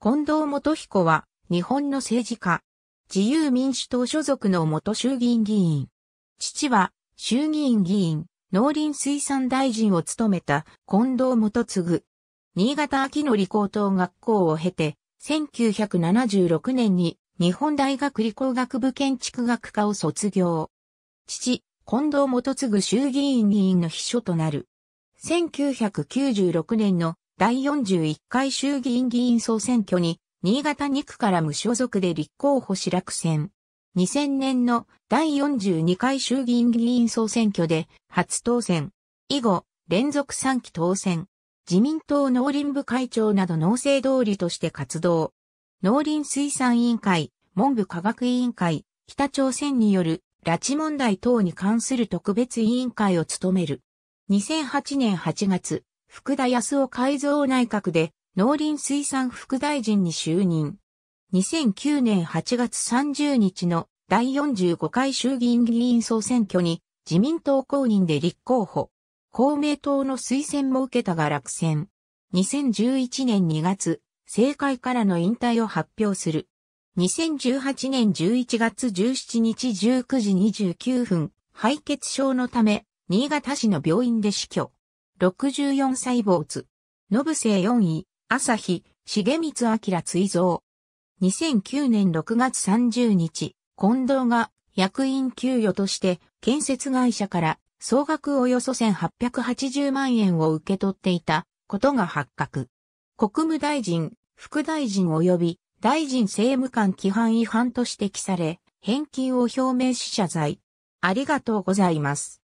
近藤元彦は、日本の政治家。自由民主党所属の元衆議院議員。父は、衆議院議員、農林水産大臣を務めた近藤元次。新潟秋の理工等学校を経て、1976年に日本大学理工学部建築学科を卒業。父、近藤元次衆議院議員の秘書となる。1996年の第41回衆議院議員総選挙に、新潟2区から無所属で立候補し落選。2000年の第42回衆議院議員総選挙で初当選。以後、連続3期当選。自民党農林部会長など農政通りとして活動。農林水産委員会、文部科学委員会、北朝鮮による拉致問題等に関する特別委員会を務める。2008年8月、福田康夫改造内閣で農林水産副大臣に就任。2009年8月30日の第45回衆議院議員総選挙に自民党公認で立候補。公明党の推薦も受けたが落選。2011年2月、政界からの引退を発表する。2018年11月17日19時29分、敗血症のため、新潟市の病院で死去。64歳津。信生4位、朝日、重光明追贈。2009年6月30日、近藤が役員給与として建設会社から総額およそ1880万円を受け取っていたことが発覚。国務大臣、副大臣及び大臣政務官規範違反と指摘され、返金を表明し謝罪。ありがとうございます。